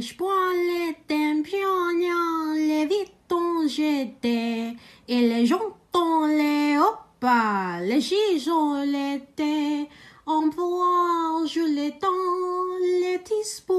Je prends les champignons, les vitons jetés, et les jantons, les hopas, les gisons, les thés. En voit, je les tends, les dispo.